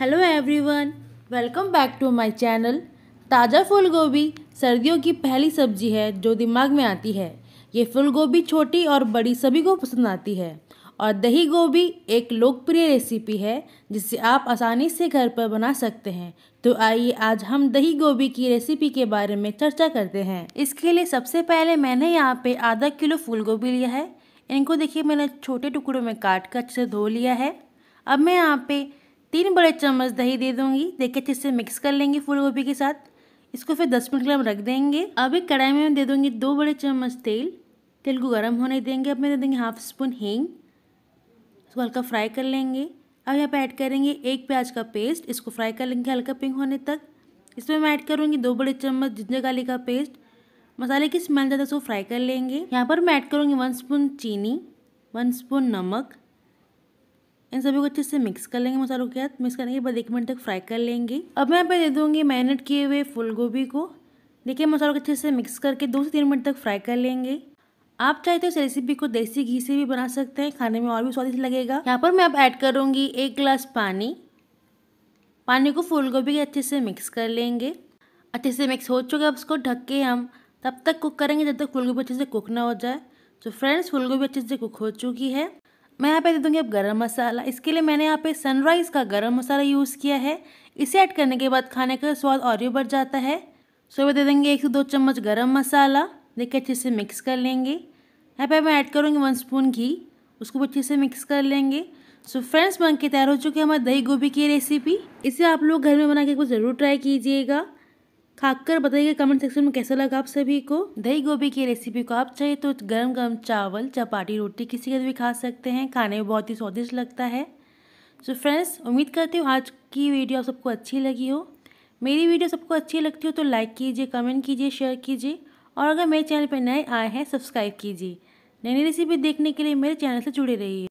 hello everyone welcome back to my channel ताज़ा फूल गोभी सर्दियों की पहली सब्जी है जो दिमाग में आती है ये फूल गोभी छोटी और बड़ी सभी को पसंद आती है और दही गोभी एक लोकप्रिय रेसिपी है जिसे आप आसानी से घर पर बना सकते हैं तो आइए आज हम दही गोभी की रेसिपी के बारे में चर्चा करते हैं इसके लिए सबसे पहले मैंने यहाँ पर आधा किलो फूल लिया है इनको देखिए मैंने छोटे टुकड़ों में काट कर अच्छे से धो लिया है अब मैं यहाँ पर तीन बड़े चम्मच दही दे दूंगी देखिए अच्छे से मिक्स कर लेंगे फूल गोभी के साथ इसको फिर दस मिनट के लिए हम रख देंगे अब एक कढ़ाई में दे दूंगी दो बड़े चम्मच तेल तेल को गर्म होने देंगे अब मैं दे देंगे हाफ स्पून हींग इसको हल्का फ्राई कर लेंगे अब यहाँ पर ऐड करेंगे एक प्याज का पेस्ट इसको फ्राई कर लेंगे हल्का पिंक होने तक इसमें मैं ऐड करूँगी दो बड़े चम्मच जिंजर गाली का पेस्ट मसाले की स्मेल ज़्यादा उसको फ्राई कर लेंगे यहाँ पर मैं ऐड करूँगी वन स्पून चीनी वन स्पून नमक इन सभी को अच्छे से मिक्स कर लेंगे मसालों के साथ मिक्स करने के बाद एक मिनट तक फ्राई कर लेंगे अब मैं यहाँ पर दे दूँगी मैरिनेट किए हुए फूल गोभी को देखिए मसालों को अच्छे से मिक्स करके दो से तीन मिनट तक फ्राई कर लेंगे आप चाहे तो इस रेसिपी को देसी घी से भी बना सकते हैं खाने में और भी स्वादिष्ट लगेगा यहाँ पर मैं अब ऐड करूँगी एक ग्लास पानी पानी को फूल गोभी के अच्छे से मिक्स कर लेंगे अच्छे से मिक्स हो चुका है अब उसको ढक के हम तब तक कुक करेंगे जब तक फूल गोभी अच्छे से कुक ना हो जाए तो फ्रेंड्स फूल गोभी अच्छे से कुक हो चुकी है मैं यहाँ पे दे दूँगी अब गरम मसाला इसके लिए मैंने यहाँ पे सनराइज़ का गरम मसाला यूज़ किया है इसे ऐड करने के बाद खाने का स्वाद और भी बढ़ जाता है सो मैं दे देंगे एक से दो चम्मच गरम मसाला देखिए अच्छे से मिक्स कर लेंगे यहाँ पे मैं ऐड करूँगी वन स्पून घी उसको अच्छे से मिक्स कर लेंगे सो फ्रेंड्स बन के तैयार हो चुके हैं हमारी दही गोभी की रेसिपी इसे आप लोग घर में बना के कुछ ज़रूर ट्राई कीजिएगा खाकर बताइए कमेंट सेक्शन में कैसा लगा आप सभी को दही गोभी की रेसिपी को आप चाहे तो गर्म गर्म चावल चपाटी रोटी किसी के भी खा सकते हैं खाने में बहुत ही स्वादिष्ट लगता है सो so फ्रेंड्स उम्मीद करती हूँ आज की वीडियो आप सबको अच्छी लगी हो मेरी वीडियो सबको अच्छी लगती हो तो लाइक कीजिए कमेंट कीजिए शेयर कीजिए और अगर मेरे चैनल पर नए आए हैं सब्सक्राइब कीजिए नई नई रेसिपी देखने के लिए मेरे चैनल से जुड़े रहिए